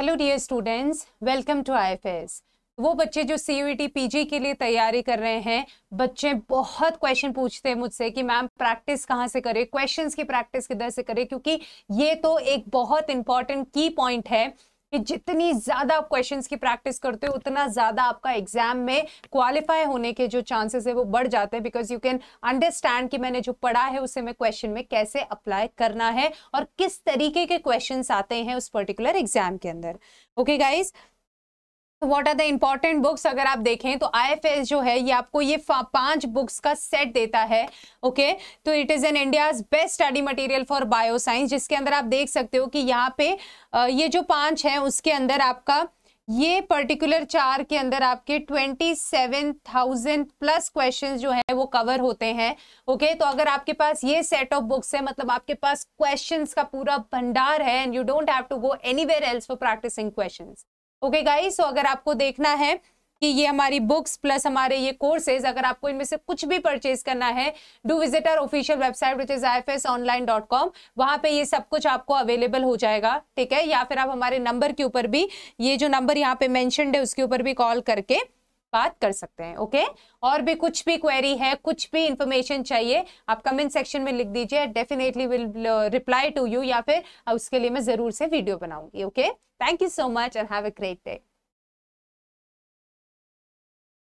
Hello dear students welcome to IFS वो बच्चे जो C U T P G के लिए तैयारी कर रहे हैं बच्चे बहुत क्वेश्चन पूछते हैं मुझसे कि मैम प्रैक्टिस कहाँ से करें क्वेश्चंस की प्रैक्टिस किधर से करें क्योंकि ये तो एक बहुत इंपॉर्टेंट की पॉइंट है कि जितनी ज़्यादा आप क्वेश्चन की प्रैक्टिस करते हो उतना ज़्यादा आपका एग्जाम में क्वालिफाई होने के जो चांसेस है वो बढ़ जाते हैं बिकॉज यू कैन अंडरस्टैंड कि मैंने जो पढ़ा है उसे मैं क्वेश्चन में कैसे अप्लाई करना है और किस तरीके के क्वेश्चन आते हैं उस पर्टिकुलर एग्जाम के अंदर okay okay, guys what are the important books अगर आप देखें तो आई जो है ये आपको ये पांच बुक्स का सेट देता है ओके okay? तो it is an India's best study material for bioscience जिसके अंदर आप देख सकते हो कि यहाँ पे ये जो पांच है उसके अंदर आपका ये पर्टिकुलर चार के अंदर आपके twenty seven thousand plus question जो है वो कवर होते हैं ओके okay? तो अगर आपके पास ये सेट ऑफ बुक्स है मतलब आपके पास क्वेश्चंस का पूरा भंडार है and you don't have to go anywhere else for practicing questions okay guys so अगर आपको देखना है कि ये हमारी बुक्स प्लस हमारे ये कोर्सेज अगर आपको इनमें से कुछ भी परचेज करना है do visit our official website which is I F S online dot com वहाँ पर ये सब कुछ आपको अवेलेबल हो जाएगा ठीक है या फिर आप हमारे नंबर के ऊपर भी ये जो नंबर यहाँ पे मैंशनड है उसके ऊपर भी कॉल करके बात कर सकते हैं ओके और भी कुछ भी क्वेरी है कुछ भी इंफॉर्मेशन चाहिए आप कमेंट सेक्शन में लिख दीजिए definitely will reply to you या फिर uh, उसके लिए मैं ज़रूर से वीडियो बनाऊंगी okay thank you so much and have a great day